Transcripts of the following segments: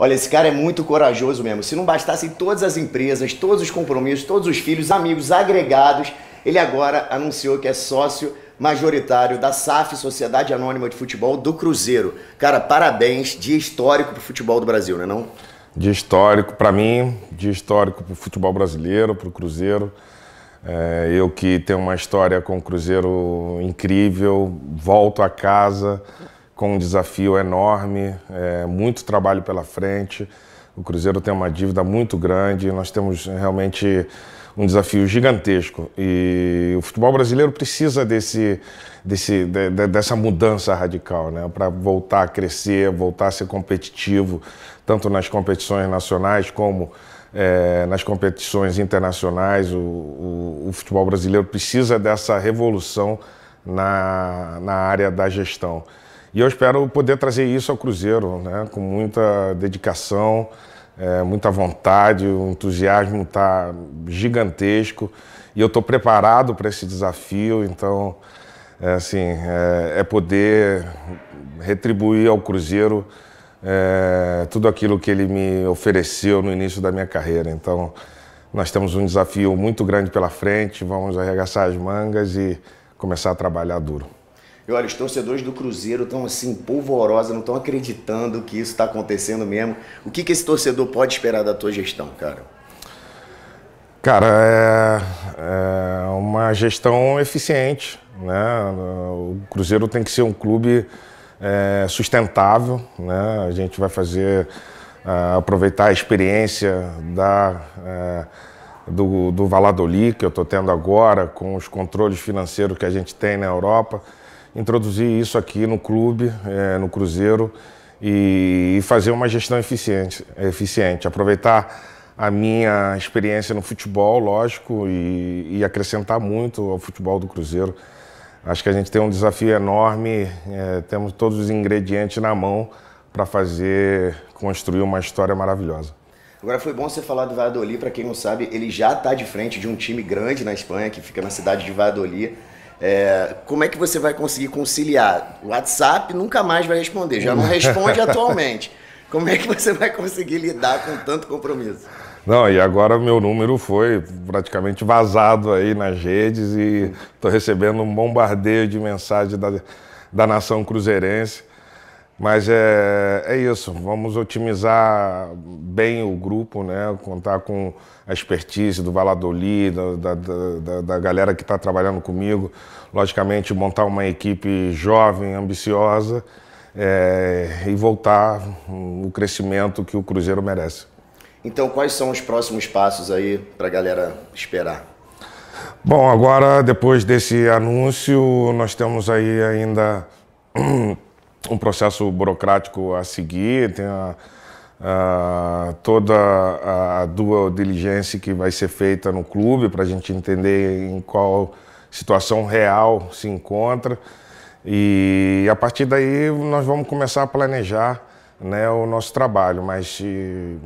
Olha, esse cara é muito corajoso mesmo. Se não bastassem todas as empresas, todos os compromissos, todos os filhos, amigos, agregados, ele agora anunciou que é sócio majoritário da SAF, Sociedade Anônima de Futebol do Cruzeiro. Cara, parabéns, dia histórico para o futebol do Brasil, né, não é não? Dia histórico para mim, dia histórico para o futebol brasileiro, para o Cruzeiro. É, eu que tenho uma história com o Cruzeiro incrível, volto a casa com um desafio enorme, é, muito trabalho pela frente. O Cruzeiro tem uma dívida muito grande, nós temos realmente um desafio gigantesco e o futebol brasileiro precisa desse, desse de, de, dessa mudança radical, né, para voltar a crescer, voltar a ser competitivo tanto nas competições nacionais como é, nas competições internacionais. O, o, o, futebol brasileiro precisa dessa revolução na, na área da gestão. E eu espero poder trazer isso ao Cruzeiro, né? com muita dedicação, é, muita vontade, o entusiasmo está gigantesco e eu estou preparado para esse desafio, então é, assim, é, é poder retribuir ao Cruzeiro é, tudo aquilo que ele me ofereceu no início da minha carreira. Então, nós temos um desafio muito grande pela frente, vamos arregaçar as mangas e começar a trabalhar duro. E olha, os torcedores do Cruzeiro estão assim, polvorosa, não estão acreditando que isso está acontecendo mesmo. O que, que esse torcedor pode esperar da tua gestão, cara? Cara, é, é uma gestão eficiente. Né? O Cruzeiro tem que ser um clube é, sustentável. Né? A gente vai fazer é, aproveitar a experiência da, é, do, do Valladolid que eu estou tendo agora, com os controles financeiros que a gente tem na Europa introduzir isso aqui no clube, é, no Cruzeiro, e, e, fazer uma gestão eficiente, eficiente. Aproveitar a minha experiência no futebol, lógico, e, e, acrescentar muito ao futebol do Cruzeiro. Acho que a gente tem um desafio enorme, é, temos todos os ingredientes na mão para fazer, construir uma história maravilhosa. Agora foi bom você falar do Valladolid, para quem não sabe, ele já está de frente de um time grande na Espanha, que fica na cidade de Valladolid. É, como é que você vai conseguir conciliar? O WhatsApp nunca mais vai responder, já não responde atualmente. Como é que você vai conseguir lidar com tanto compromisso? Não, e agora meu número foi praticamente vazado aí nas redes e estou recebendo um bombardeio de mensagem da, da nação cruzeirense. Mas é, é isso, vamos otimizar bem o grupo, né? contar com a expertise do Valladolid, da, da, da, da galera que está trabalhando comigo. Logicamente, montar uma equipe jovem, ambiciosa é, e voltar o crescimento que o Cruzeiro merece. Então, quais são os próximos passos aí para a galera esperar? Bom, agora, depois desse anúncio, nós temos aí ainda um processo burocrático a seguir, tem a, a, toda a, a diligência que vai ser feita no clube para a gente entender em qual situação real se encontra. E a partir daí nós vamos começar a planejar né, o nosso trabalho, mas e,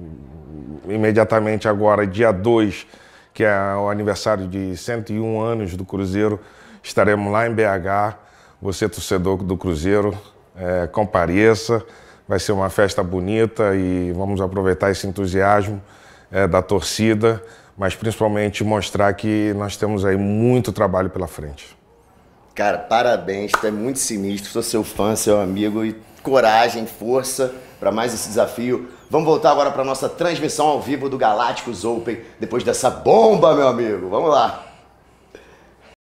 imediatamente agora, dia 2, que é o aniversário de 101 anos do Cruzeiro, estaremos lá em BH. Você, torcedor do Cruzeiro, é, compareça. Vai ser uma festa bonita e vamos aproveitar esse entusiasmo é, da torcida, mas principalmente mostrar que nós temos aí muito trabalho pela frente. Cara, parabéns, tu é muito sinistro, sou seu fã, seu amigo e coragem, força para mais esse desafio. Vamos voltar agora para nossa transmissão ao vivo do Galácticos Open, depois dessa bomba, meu amigo. Vamos lá.